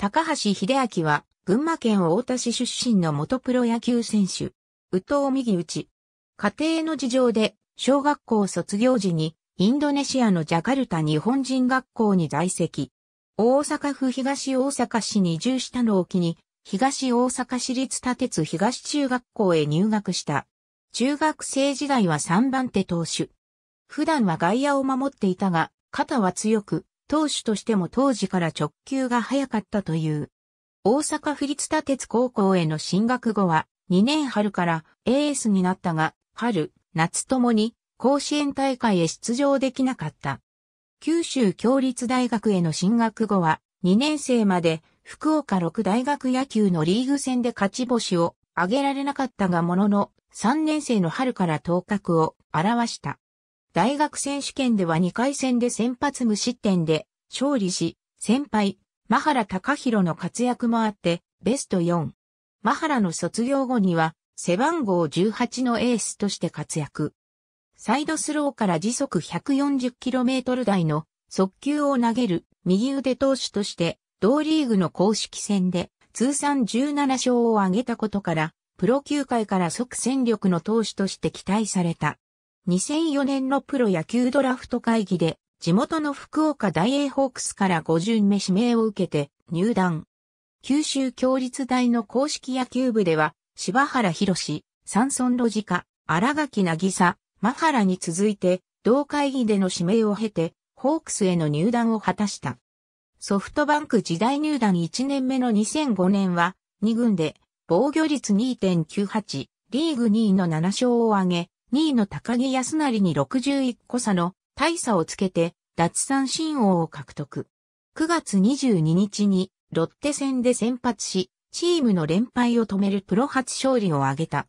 高橋秀明は、群馬県太田市出身の元プロ野球選手。宇藤右内。家庭の事情で、小学校卒業時に、インドネシアのジャカルタ日本人学校に在籍。大阪府東大阪市に移住したのを機に、東大阪市立立鉄東中学校へ入学した。中学生時代は3番手投手。普段は外野を守っていたが、肩は強く、投手としても当時から直球が早かったという。大阪府立立鉄高校への進学後は、2年春からエースになったが、春、夏ともに甲子園大会へ出場できなかった。九州共立大学への進学後は、2年生まで福岡六大学野球のリーグ戦で勝ち星を挙げられなかったがものの、3年生の春から頭角を表した。大学選手権では2回戦で先発無失点で勝利し、先輩、マハラ高弘の活躍もあって、ベスト4。マハラの卒業後には、背番号18のエースとして活躍。サイドスローから時速 140km 台の速球を投げる右腕投手として、同リーグの公式戦で通算17勝を挙げたことから、プロ球界から即戦力の投手として期待された。2004年のプロ野球ドラフト会議で、地元の福岡大英ホークスから5巡目指名を受けて入団。九州共立大の公式野球部では、柴原博山村路地下、荒垣渚、真原に続いて、同会議での指名を経て、ホークスへの入団を果たした。ソフトバンク時代入団1年目の2005年は、2軍で、防御率2.98、リーグ2位の7勝を挙げ、2位の高木康成に61個差の大差をつけて脱三振王を獲得。9月22日にロッテ戦で先発し、チームの連敗を止めるプロ初勝利を挙げた。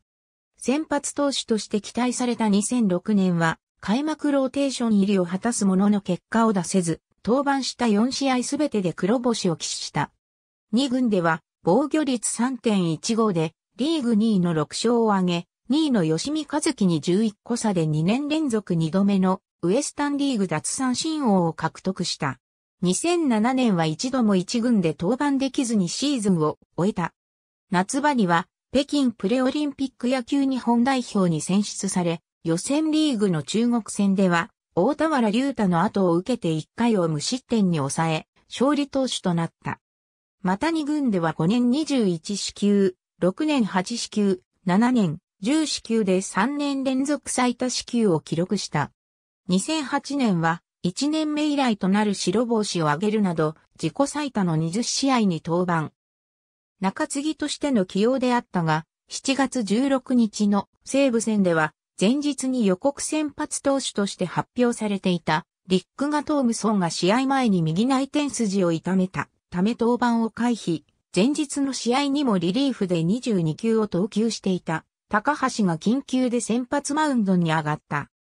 先発投手として期待された2006年は開幕ローテーション入りを果たすものの結果を出せず、登板した4試合すべてで黒星を喫した。2軍では防御率3.15でリーグ2位の6勝を挙げ、2位の吉見和樹に11個差で2年連続2度目のウエスタンリーグ脱三振王を獲得した。2007年は一度も一軍で登板できずにシーズンを終えた。夏場には北京プレオリンピック野球日本代表に選出され、予選リーグの中国戦では、大田原龍太の後を受けて1回を無失点に抑え、勝利投手となった。また2軍では5年21支球、6年8支球、7年10支給で3年連続最多支給を記録した。2008年は1年目以来となる白星を挙げるなど、自己最多の20試合に登板。中継ぎとしての起用であったが、7月16日の西武戦では、前日に予告先発投手として発表されていた、リックガトームソンが試合前に右内転筋を痛めたため登板を回避、前日の試合にもリリーフで22球を投球していた。高橋が緊急で先発マウンドに上がった。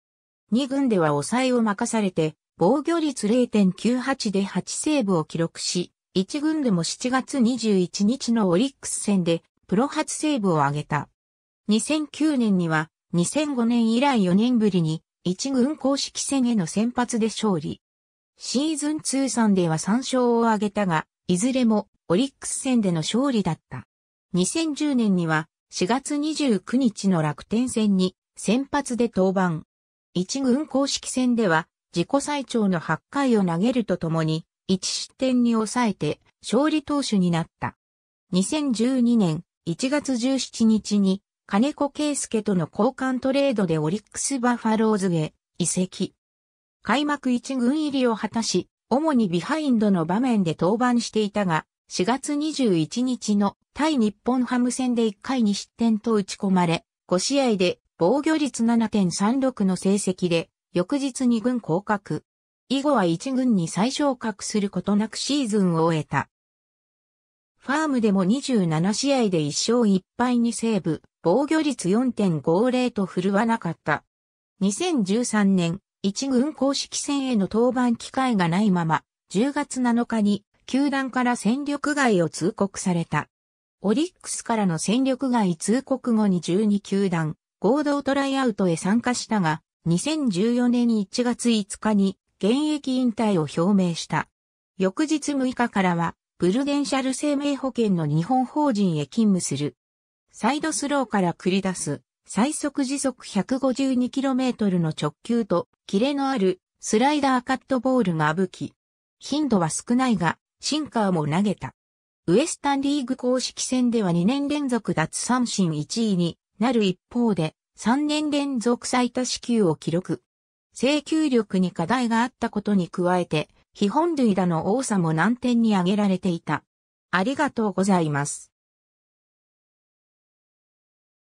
2軍では抑えを任されて、防御率0.98で8セーブを記録し、1軍でも7月21日のオリックス戦でプロ初セーブを挙げた。2009年には2005年以来4年ぶりに1軍公式戦への先発で勝利。シーズン通算では3勝を挙げたが、いずれもオリックス戦での勝利だった。2010年には4月29日の楽天戦に先発で登板。一軍公式戦では自己最長の8回を投げるとともに1失点に抑えて勝利投手になった。2012年1月17日に金子圭介との交換トレードでオリックスバファローズへ移籍。開幕一軍入りを果たし、主にビハインドの場面で登板していたが、4月21日の対日本ハム戦で1回に失点と打ち込まれ、5試合で防御率7.36の成績で、翌日2軍降格。以後は1軍に再昇格することなくシーズンを終えた。ファームでも27試合で1勝1敗にセーブ、防御率4.50と振るわなかった。2013年、1軍公式戦への登板機会がないまま、10月7日に球団から戦力外を通告された。オリックスからの戦力外通告後に12球団、合同トライアウトへ参加したが、2014年1月5日に現役引退を表明した。翌日6日からは、プルデンシャル生命保険の日本法人へ勤務する。サイドスローから繰り出す、最速時速 152km の直球と、キレのあるスライダーカットボールが武器。頻度は少ないが、シンカーも投げた。ウエスタンリーグ公式戦では2年連続脱三振1位になる一方で、3年連続最多支給を記録。請求力に課題があったことに加えて、非本類打の多さも難点に挙げられていた。ありがとうございます。